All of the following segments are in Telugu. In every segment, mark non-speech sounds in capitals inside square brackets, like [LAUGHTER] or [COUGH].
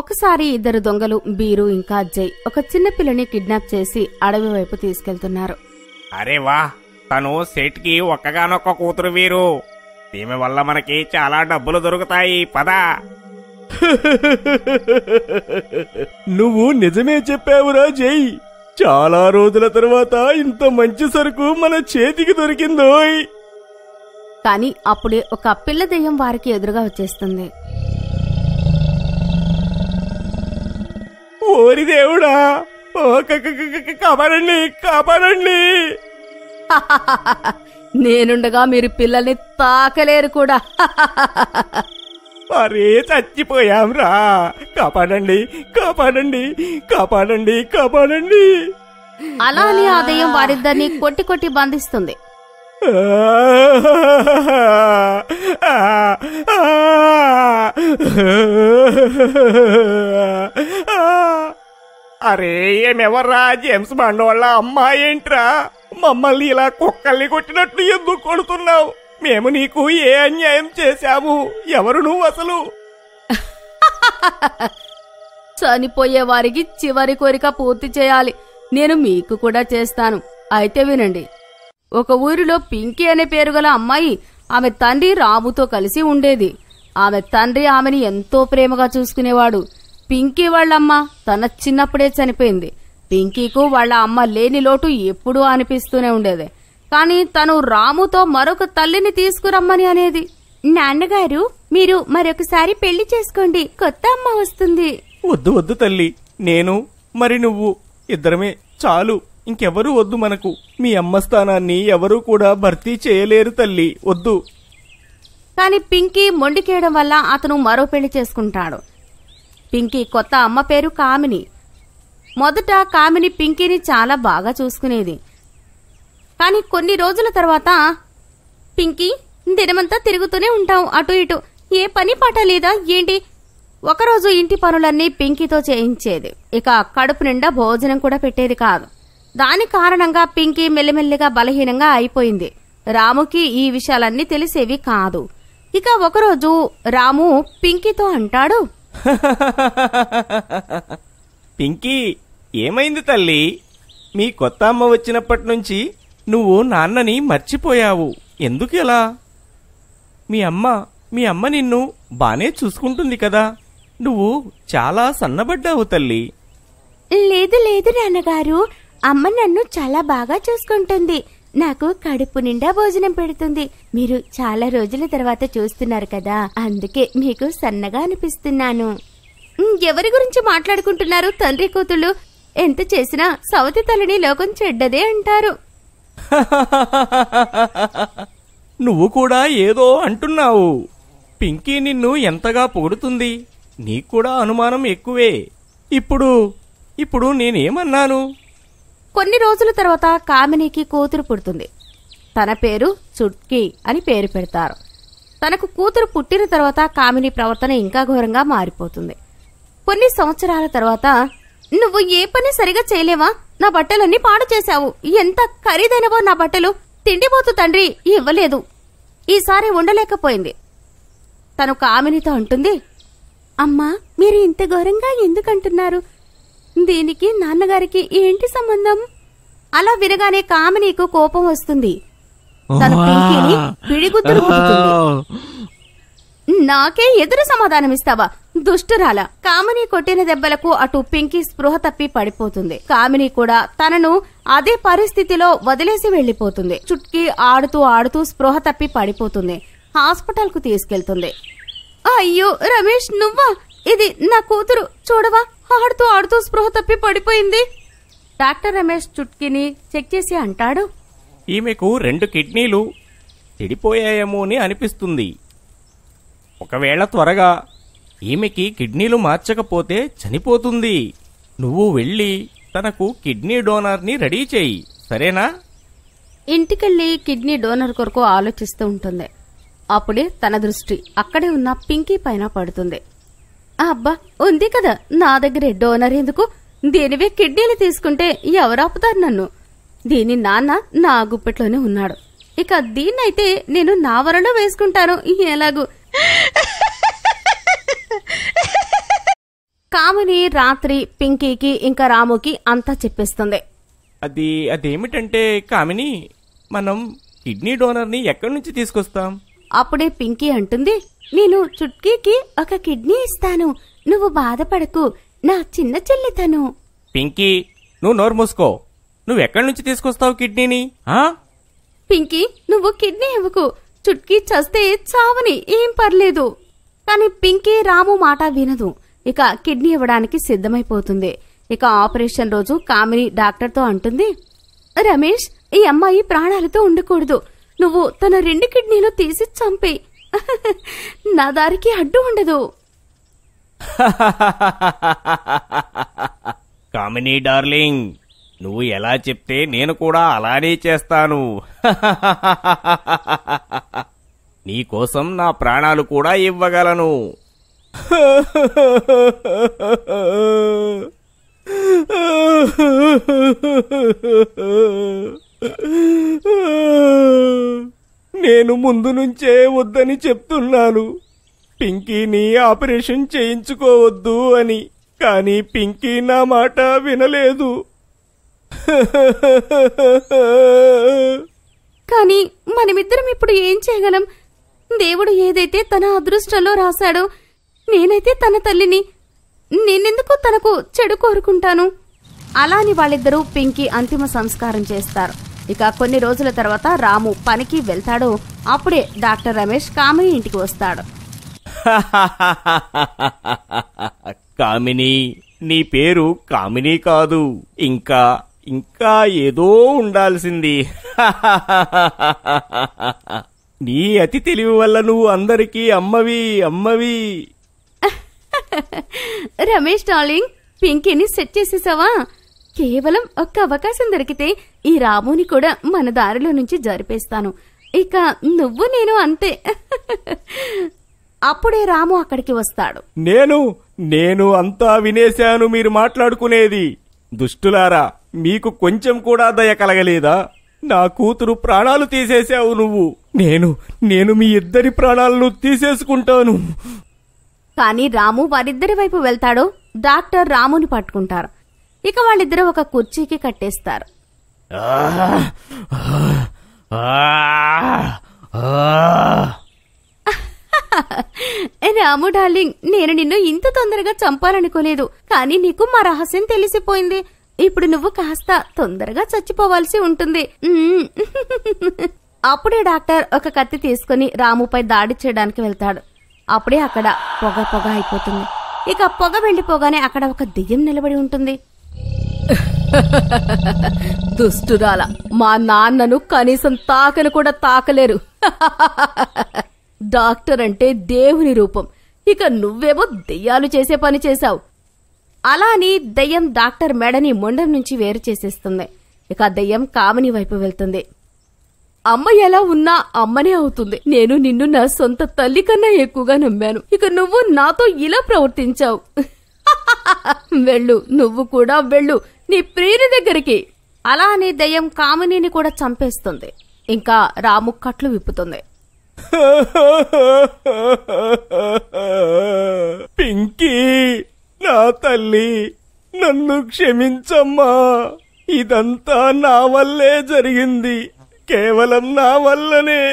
ఒకసారి ఇద్దరు దొంగలు బీరు ఇంకా అజయ్ ఒక చిన్న పిల్లని కిడ్నాప్ చేసి అడవి వైపు తీసుకెళ్తున్నారు అరే వా తను సెట్కి ఒక్కగానొక్క కూతురు వీరు దీని వల్ల మనకి చాలా డబ్బులు దొరుకుతాయి పదా [LAUGHS] నువ్వు నిజమే చెప్పావురా జై చాలా రోజుల తర్వాత ఇంత మంచి సరుకు మన చేతికి దొరికిందోయ్ కానీ అప్పుడే ఒక పిల్ల దెయ్యం వారికి ఎదురుగా వచ్చేస్తుంది ఓరి దేవుడా ఓ కాపాడండి కాపాడండి [LAUGHS] నేనుండగా మీరు పిల్లల్ని తాకలేరు కూడా మరే చచ్చిపోయాం రా కాపాడండి కాపాడండి కాపాడండి కాపాడండి అలా అని ఆదయం వారిద్దరిని కొట్టి కొట్టి బంధిస్తుంది అరే ఏమెవరా జేమ్స్ వాళ్ళ అమ్మాయి ఏంట్రా మమ్మల్ని ఇలా కుక్కల్ని కొట్టినట్లు ఎందుకు కొడుతున్నావు మేము నీకు ఏ అన్యాయం చేశాము ఎవరు నువ్వు అసలు చనిపోయే వారికి చివరి కోరిక పూర్తి చేయాలి నేను మీకు కూడా చేస్తాను అయితే వినండి ఒక ఊరిలో పింకీ అనే పేరు గల అమ్మాయి ఆమె తండ్రి రాముతో కలిసి ఉండేది ఆమె తండ్రి ఆమెని ఎంతో ప్రేమగా చూసుకునేవాడు పింకీ వాళ్ళమ్మ తన చిన్నప్పుడే చనిపోయింది పింకీకు వాళ్ళ అమ్మ లేని లోటు ఎప్పుడూ అనిపిస్తూనే ఉండేది కానీ తను రాముతో మరొక తల్లిని తీసుకురమ్మని అనేది నాన్నగారు మీరు మరొకసారి పెళ్లి చేసుకోండి కొత్త అమ్మ వస్తుంది వద్దు వద్దు తల్లి నేను మరి నువ్వు ఇద్దరమే చాలు ఇంకెవరూ వద్దు మనకు మీ అమ్మ స్థానాన్ని ఎవరూ కూడా భర్తీ చేయలేరు తల్లి వద్దు కానీ పింకీ మొండికేయడం వల్ల అతను మరో పెళ్లి చేసుకుంటాడు పింకీ కొత్త అమ్మ పేరు కామిని మొదట కామిని పింకీని చాలా బాగా చూసుకునేది కానీ కొన్ని రోజుల తర్వాత పింకీ దినమంతా తిరుగుతూనే ఉంటావు అటు ఇటు ఏ పని పాట లేదా ఏంటి ఒకరోజు ఇంటి పనులన్నీ పింకీతో చేయించేది ఇక కడుపు నిండా భోజనం కూడా పెట్టేది కాదు దాని కారణంగా పింకీ మెల్లిమెల్లిగా బలహీనంగా అయిపోయింది రాముకి ఈ విషయాలన్నీ తెలిసేవి కాదు ఇక ఒకరోజు రాము పింకీతో అంటాడు పింకీ ఏమైంది తల్లి మీ కొత్త అమ్మ వచ్చినప్పటి నుంచి నువ్వు నాన్నని మర్చిపోయావు ఎందుకు ఎలా మీ అమ్మ మీ అమ్మ నిన్ను బానే చూసుకుంటుంది కదా నువ్వు చాలా సన్నబడ్డావు తల్లి లేదు లేదు నాన్నగారు అమ్మ నన్ను చాలా బాగా చూసుకుంటుంది నాకు కడుపు నిండా భోజనం పెడుతుంది మీరు చాలా రోజుల తర్వాత చూస్తున్నారు కదా అందుకే మీకు సన్నగా అనిపిస్తున్నాను ఎవరి గురించి మాట్లాడుకుంటున్నారు తండ్రి కూతుళ్ళు ఎంత చేసినా సౌతి తలని లోకం చెడ్డదే అంటారు [LAUGHS] నువ్వు కూడా ఏదో అంటున్నావు పింకీ నిన్ను ఎంతగా పొగుడుతుంది నీకు కూడా అనుమానం ఎక్కువే ఇప్పుడు ఇప్పుడు నేనేమన్నాను కొన్ని రోజుల తర్వాత కామినికి కూతురు పుడుతుంది తన పేరు చుట్కీ అని పేరు పెడతారు తనకు కూతురు పుట్టిన తర్వాత కామిని ప్రవర్తన ఇంకా ఘోరంగా మారిపోతుంది కొన్ని సంవత్సరాల తర్వాత నువ్వు ఏ పని సరిగా చేయలేవా నా బట్టలన్నీ పాడు చేశావు ఎంత ఖరీదైనవో నా బట్టలు తిండిపోతు తండ్రి ఇవ్వలేదు ఈసారి ఉండలేకపోయింది తను కామినితో అంటుంది అమ్మా మీరు ఇంత ఘోరంగా ఎందుకంటున్నారు దీనికి నాన్నగారికి ఏంటి సంబంధం అలా వినగానే కామినీకు కోపం వస్తుంది తన నాకే ఎదురు సమాధానమిస్తావా దుష్టురాల కామిని కొట్టిన దెబ్బలకు అటు పింకీ స్పృహ తప్పి పడిపోతుంది కామిని కూడా తనను అదే పరిస్థితిలో వదిలేసి వెళ్లిపోతుంది చుట్కీ ఆడుతూ ఆడుతూ స్పృహ తప్పి పడిపోతుంది హాస్పిటల్ కు తీసుకెళ్తుంది అయ్యో రమేష్ నువ్వా ఇది నా కూతురు చూడవా ఆడుతూ ఆడుతూ స్పృహ తప్పి పడిపోయింది డాక్టర్ రమేష్ చుట్కీని చెక్ చేసి అంటాడు ఈమెకు రెండు కిడ్నీలు చెడిపోయాయేమో అని అనిపిస్తుంది ఒకవేళ త్వరగా ఈమెకి కిడ్నీలు మార్చకపోతే చనిపోతుంది నువ్వు వెళ్ళి తనకు కిడ్నీ డోనర్ని రెడీ చేయి సరేనా ఇంటికెళ్ళి కిడ్నీ డోనర్ కొరకు ఆలోచిస్తూ ఉంటుంది అప్పుడే తన దృష్టి అక్కడే ఉన్న పింకీ పైన పడుతుంది అబ్బా ఉంది కదా నా దగ్గరే డోనర్ ఎందుకు దీనివే కిడ్నీలు తీసుకుంటే ఎవరు నన్ను దీని నాన్న నా గుప్పట్లోనే ఉన్నాడు ఇక దీన్నైతే నేను నా వరలో వేసుకుంటాను ఎలాగూ కామిని రాత్రి పింకీకి ఇంకా రాముకి అంతా చెప్పేస్తుంది అది అదేమిటంటే కామిని మనం కిడ్నీ డోనర్ని ఎక్కడి నుంచి తీసుకొస్తాం అప్పుడే పింకీ అంటుంది నేను చుట్కీకి ఒక కిడ్నీ ఇస్తాను నువ్వు బాధపడకు నా చిన్న చెల్లి తను పింకీ నువ్వు నోరు మూసుకో నువ్వెక్కడి నుంచి తీసుకొస్తావు కిడ్నీని ఆ? పింకీ నువ్వు కిడ్నీ ఇవ్వకు చుట్కీ చస్తే చావని ఏం పర్లేదు కానీ పింకీ రాము మాట వినదు ఇక కిడ్నీ ఇవ్వడానికి సిద్ధమైపోతుంది ఇక ఆపరేషన్ రోజు కామిని డాక్టర్తో అంటుంది రమేష్ ఈ అమ్మాయి ప్రాణాలతో ఉండకూడదు నువ్వు తన రెండు కిడ్నీలు తీసి చంపే [LAUGHS] నా దారికి అడ్డు ఉండదు [LAUGHS] కామినీ డార్లింగ్ నువ్వు ఎలా చెప్తే నేను కూడా అలానే చేస్తాను [LAUGHS] నీకోసం నా ప్రాణాలు కూడా ఇవ్వగలను Oh, నేను ముందు నుంచే వద్దని చెప్తున్నాను పింకీని ఆపరేషన్ చేయించుకోవద్దు అని కానీ పింకీ నా మాట వినలేదు కానీ మనమిద్దరం ఇప్పుడు ఏం చేయగలం దేవుడు ఏదైతే తన అదృష్టంలో రాశాడో నేనైతే తన తల్లిని నేనెందుకు తనకు చెడు కోరుకుంటాను అలాని వాళ్ళిద్దరూ పింకీ అంతిమ సంస్కారం చేస్తారు ఇక కొన్ని రోజుల తర్వాత రాము పనికి వెళ్తాడు అప్పుడే డాక్టర్ రమేష్ కామిని ఇంటికి వస్తాడు [LAUGHS] కామిని నీ పేరు కామిని కాదు ఇంకా ఇంకా ఏదో ఉండాల్సింది [LAUGHS] నీ అతి తెలివి వల్ల నువ్వు అందరికీ అమ్మవి అమ్మవి [LAUGHS] రమేష్ డార్లింగ్ పింకీని సెట్ చేసేసావా కేవలం ఒక్క అవకాశం దొరికితే ఈ రాముని కూడా మన దారిలో నుంచి జరిపేస్తాను ఇక నువ్వు నేను అంతే అప్పుడే రాము అక్కడికి వస్తాడు నేను నేను అంతా వినేశాను మీరు మాట్లాడుకునేది దుష్టులారా మీకు కొంచెం కూడా దయ కలగలేదా నా కూతురు ప్రాణాలు తీసేశావు నువ్వు నేను నేను మీ ఇద్దరి ప్రాణాలను తీసేసుకుంటాను కానీ రాము వారిద్దరి వైపు వెళ్తాడు డాక్టర్ రాముని పట్టుకుంటారు ఇక వాళ్ళిద్దరూ ఒక కుర్చీకి కట్టేస్తారు రాము డార్లింగ్ నేను నిన్ను ఇంత తొందరగా చంపాలనుకోలేదు కానీ నీకు మా రహస్యం తెలిసిపోయింది ఇప్పుడు నువ్వు కాస్త తొందరగా చచ్చిపోవాల్సి ఉంటుంది అప్పుడే డాక్టర్ ఒక కత్తి తీసుకుని రాముపై దాడి చేయడానికి వెళ్తాడు అప్పుడే అక్కడ పొగ పొగ అయిపోతుంది ఇక పొగ వెళ్లిపోగానే అక్కడ ఒక దెయ్యం నిలబడి ఉంటుంది దుష్టురాల మా నాన్నను కనీసం తాకను కూడా తాకలేరు డాక్టర్ అంటే దేవుని రూపం ఇక నువ్వేమో దెయ్యాలు చేసే పని చేశావు అలా అని దెయ్యం డాక్టర్ మెడని మొండం నుంచి వేరు చేసేస్తుంది ఇక దెయ్యం కామని వైపు వెళ్తుంది అమ్మ ఎలా ఉన్నా అమ్మనే అవుతుంది నేను నిన్ను నా సొంత తల్లి కన్నా ఎక్కువగా నమ్మాను ఇక నువ్వు నాతో ఇలా ప్రవర్తించావు [LAUGHS] వెళ్ళు నువ్వు కూడా వెళ్ళు నీ ప్రియుని దగ్గరికి అలా అని దయ్యం కామినిని కూడా చంపేస్తుంది ఇంకా రాము కట్లు విప్పుతుంది [LAUGHS] పింకీ నా తల్లి నన్ను క్షమించమ్మా ఇదంతా నా వల్లే జరిగింది కేవలం నా వల్లనే [LAUGHS]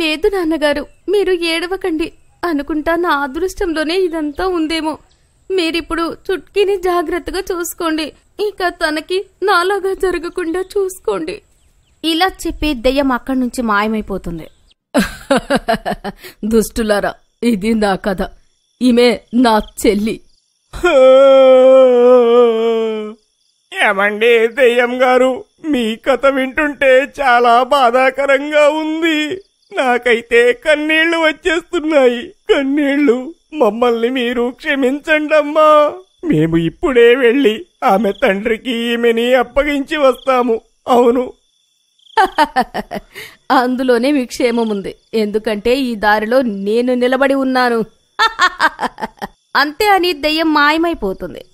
లేదు నాన్నగారు మీరు ఏడవకండి అనుకుంటా నా అదృష్టంలోనే ఇదంతా ఉందేమో మీరిప్పుడు చుట్కీని జాగ్రత్తగా చూసుకోండి ఇక తనకి నాలాగా జరగకుండా చూసుకోండి ఇలా చెప్పి దెయ్యం అక్కడి నుంచి మాయమైపోతుంది [LAUGHS] దుష్టులారా ఇది నా కథ ఈమె నా చెల్లి [LAUGHS] ఏమండి దెయ్యం గారు మీ కథ వింటుంటే చాలా బాధాకరంగా ఉంది నాకైతే కన్నీళ్లు వచ్చేస్తున్నాయి కన్నీళ్లు మమ్మల్ని మీరు క్షమించండమ్మా మేము ఇప్పుడే వెళ్ళి ఆమె తండ్రికి ఈమెని అప్పగించి వస్తాము అవును [LAUGHS] అందులోనే మీ క్షేమముంది ఉంది ఎందుకంటే ఈ దారిలో నేను నిలబడి ఉన్నాను [LAUGHS] అంతే అని దెయ్యం మాయమైపోతుంది